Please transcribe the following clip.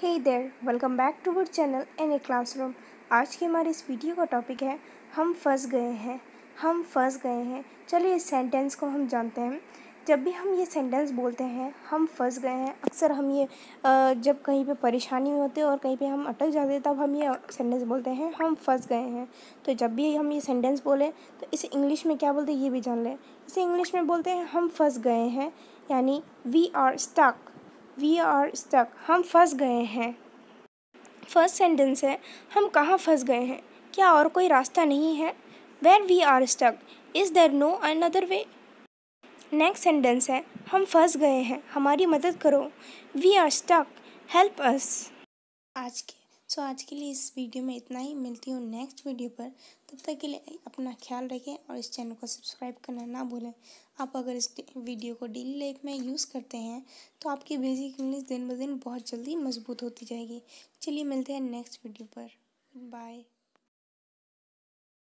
hey there welcome back to our channel N A classroom आज के हमारे इस वीडियो का टॉपिक है हम फंस गए हैं हम फंस गए हैं चलिए इस सेंटेंस को हम जानते हैं जब भी हम ये सेंटेंस बोलते हैं हम फंस गए हैं अक्सर हम ये जब कहीं पे परेशानी में होते हैं और कहीं पे हम अटक जाते तब हम ये सेंटेंस बोलते हैं हम फंस गए हैं तो जब भी हम ये सेंटेंस बोलें तो इसे इंग्लिश में क्या बोलते हैं ये भी जान लें इसे इंग्लिश में बोलते हैं हम फंस गए हैं यानी we are stuck we are stuck हम फंस गए हैं फर्स्ट सेंटेंस है हम कहाँ फंस गए हैं क्या और कोई रास्ता नहीं है where we are stuck is there no another way next sentence है हम फंस गए हैं हमारी मदद करो we are stuck help us आज के सो आज के लिए इस वीडियो में इतना ही मिलती हूँ नेक्स्ट वीडियो पर तब तक के लिए अपना ख्याल रखें और इस चैनल को सब्सक्राइब करना ना भूलें आप अगर इस वीडियो को डेली लाइफ में यूज़ करते हैं तो आपकी बेसिक इंग्लिश दिन ब दिन बहुत जल्दी मजबूत होती जाएगी चलिए मिलते हैं नेक्स्ट वीडियो पर बाय